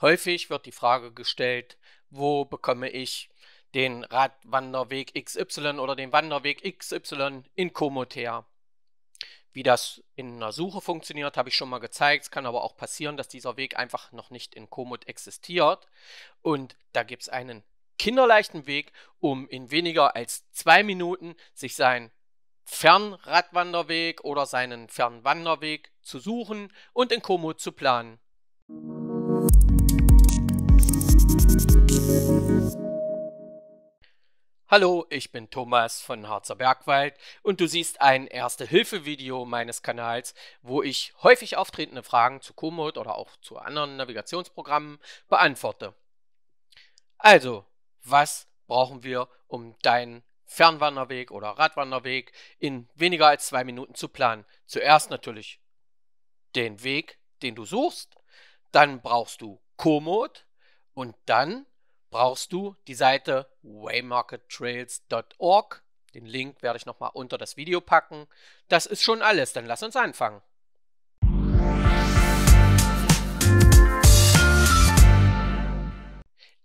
Häufig wird die Frage gestellt, wo bekomme ich den Radwanderweg XY oder den Wanderweg XY in Komoot her? Wie das in einer Suche funktioniert, habe ich schon mal gezeigt. Es kann aber auch passieren, dass dieser Weg einfach noch nicht in Komoot existiert. Und da gibt es einen kinderleichten Weg, um in weniger als zwei Minuten sich seinen Fernradwanderweg oder seinen Fernwanderweg zu suchen und in Komoot zu planen. Hallo, ich bin Thomas von Harzer Bergwald und du siehst ein Erste-Hilfe-Video meines Kanals, wo ich häufig auftretende Fragen zu Komoot oder auch zu anderen Navigationsprogrammen beantworte. Also, was brauchen wir, um deinen Fernwanderweg oder Radwanderweg in weniger als zwei Minuten zu planen? Zuerst natürlich den Weg, den du suchst, dann brauchst du Komoot und dann brauchst du die Seite waymarkettrails.org. Den Link werde ich nochmal unter das Video packen. Das ist schon alles, dann lass uns anfangen.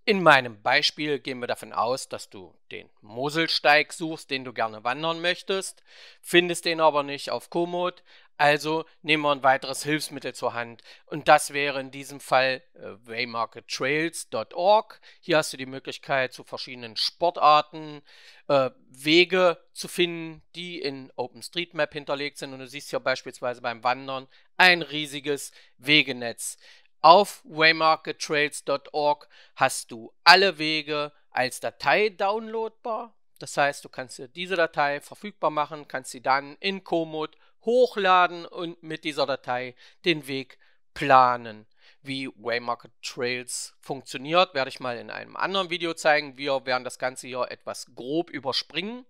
In meinem Beispiel gehen wir davon aus, dass du den Moselsteig suchst, den du gerne wandern möchtest, findest den aber nicht auf Komoot, also nehmen wir ein weiteres Hilfsmittel zur Hand. Und das wäre in diesem Fall äh, waymarkettrails.org. Hier hast du die Möglichkeit, zu verschiedenen Sportarten äh, Wege zu finden, die in OpenStreetMap hinterlegt sind. Und du siehst hier beispielsweise beim Wandern ein riesiges Wegenetz. Auf waymarkettrails.org hast du alle Wege als Datei downloadbar. Das heißt, du kannst dir diese Datei verfügbar machen, kannst sie dann in Komoot hochladen und mit dieser Datei den Weg planen. Wie Waymarket Trails funktioniert, werde ich mal in einem anderen Video zeigen. Wir werden das Ganze hier etwas grob überspringen.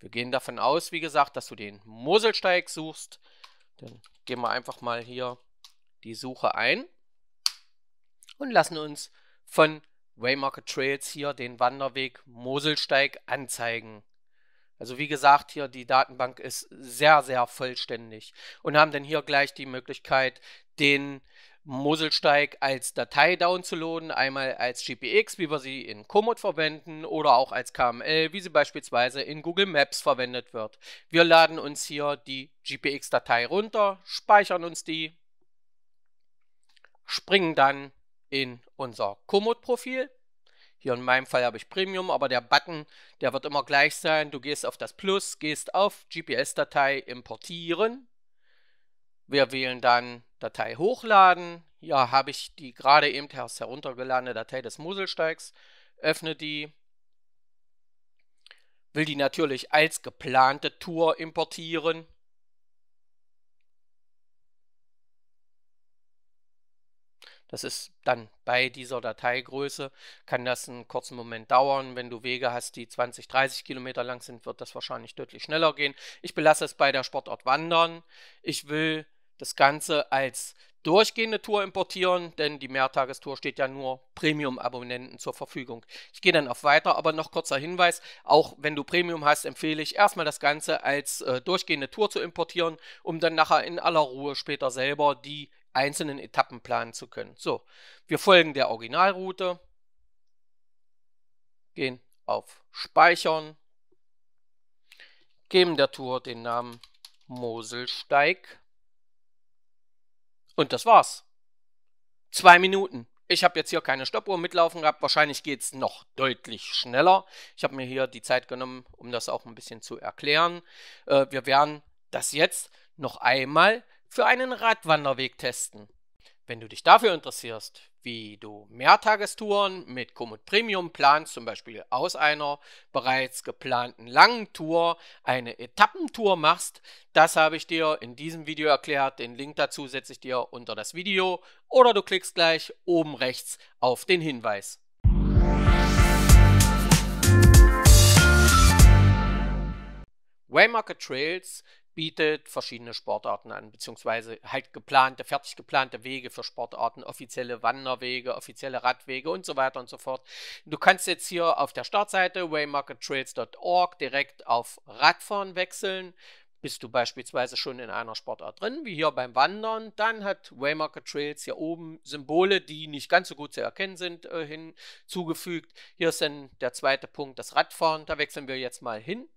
Wir gehen davon aus, wie gesagt, dass du den Moselsteig suchst. Dann gehen wir einfach mal hier die Suche ein und lassen uns von Waymarket Trails hier den Wanderweg Moselsteig anzeigen. Also wie gesagt, hier die Datenbank ist sehr, sehr vollständig und haben dann hier gleich die Möglichkeit, den Moselsteig als Datei downzuladen, einmal als GPX, wie wir sie in Komoot verwenden oder auch als KML, wie sie beispielsweise in Google Maps verwendet wird. Wir laden uns hier die GPX-Datei runter, speichern uns die, springen dann in unser Komoot-Profil hier in meinem Fall habe ich Premium, aber der Button, der wird immer gleich sein. Du gehst auf das Plus, gehst auf GPS-Datei importieren. Wir wählen dann Datei hochladen. Hier habe ich die gerade eben heruntergeladene Datei des Moselsteigs. Öffne die. Will die natürlich als geplante Tour importieren. Das ist dann bei dieser Dateigröße, kann das einen kurzen Moment dauern. Wenn du Wege hast, die 20, 30 Kilometer lang sind, wird das wahrscheinlich deutlich schneller gehen. Ich belasse es bei der Sportart Wandern. Ich will das Ganze als durchgehende Tour importieren, denn die Mehrtagestour steht ja nur Premium-Abonnenten zur Verfügung. Ich gehe dann auf weiter, aber noch kurzer Hinweis, auch wenn du Premium hast, empfehle ich erstmal das Ganze als äh, durchgehende Tour zu importieren, um dann nachher in aller Ruhe später selber die einzelnen Etappen planen zu können. So, wir folgen der Originalroute, gehen auf Speichern, geben der Tour den Namen Moselsteig und das war's. Zwei Minuten. Ich habe jetzt hier keine Stoppuhr mitlaufen gehabt. Wahrscheinlich geht es noch deutlich schneller. Ich habe mir hier die Zeit genommen, um das auch ein bisschen zu erklären. Äh, wir werden das jetzt noch einmal für einen Radwanderweg testen. Wenn du dich dafür interessierst, wie du Mehrtagestouren mit Komoot Premium planst, zum Beispiel aus einer bereits geplanten langen Tour eine Etappentour machst, das habe ich dir in diesem Video erklärt. Den Link dazu setze ich dir unter das Video oder du klickst gleich oben rechts auf den Hinweis. Waymarket Trails bietet verschiedene Sportarten an, beziehungsweise halt geplante, fertig geplante Wege für Sportarten, offizielle Wanderwege, offizielle Radwege und so weiter und so fort. Du kannst jetzt hier auf der Startseite waymarkettrails.org direkt auf Radfahren wechseln. Bist du beispielsweise schon in einer Sportart drin, wie hier beim Wandern, dann hat Waymarket Trails hier oben Symbole, die nicht ganz so gut zu erkennen sind, äh, hinzugefügt. Hier ist dann der zweite Punkt, das Radfahren. Da wechseln wir jetzt mal hin.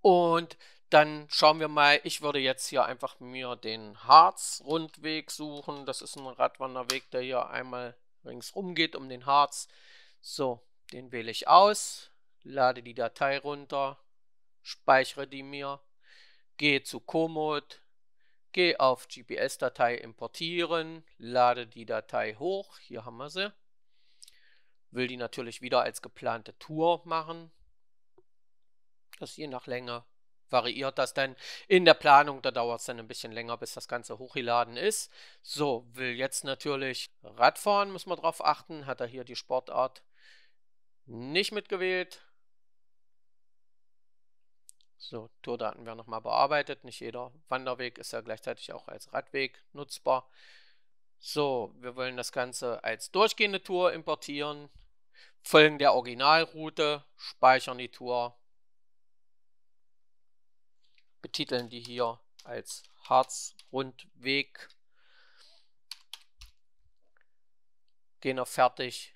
Und dann schauen wir mal, ich würde jetzt hier einfach mir den Harz-Rundweg suchen. Das ist ein Radwanderweg, der hier einmal ringsrum geht um den Harz. So, den wähle ich aus, lade die Datei runter, speichere die mir, gehe zu Komoot, gehe auf GPS-Datei importieren, lade die Datei hoch, hier haben wir sie. Will die natürlich wieder als geplante Tour machen. Das je nach Länge variiert das dann in der Planung. Da dauert es dann ein bisschen länger, bis das Ganze hochgeladen ist. So, will jetzt natürlich Radfahren, muss man drauf achten. Hat er hier die Sportart nicht mitgewählt. So, Tourdaten werden nochmal bearbeitet. Nicht jeder Wanderweg ist ja gleichzeitig auch als Radweg nutzbar. So, wir wollen das Ganze als durchgehende Tour importieren, folgen der Originalroute, speichern die Tour, betiteln die hier als Harzrundweg. Gehen auf Fertig.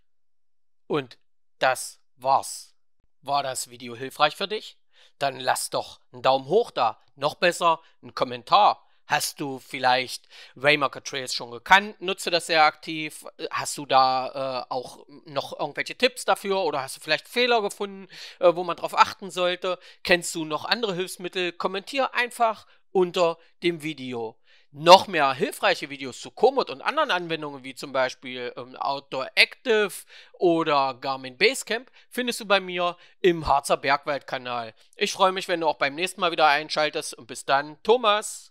Und das war's. War das Video hilfreich für dich? Dann lass doch einen Daumen hoch da. Noch besser, einen Kommentar Hast du vielleicht Waymarker Trails schon gekannt? Nutze das sehr aktiv? Hast du da äh, auch noch irgendwelche Tipps dafür oder hast du vielleicht Fehler gefunden, äh, wo man drauf achten sollte? Kennst du noch andere Hilfsmittel? Kommentier einfach unter dem Video noch mehr hilfreiche Videos zu Komoot und anderen Anwendungen wie zum Beispiel ähm, Outdoor Active oder Garmin Basecamp findest du bei mir im Harzer Bergwald-Kanal. Ich freue mich, wenn du auch beim nächsten Mal wieder einschaltest und bis dann, Thomas!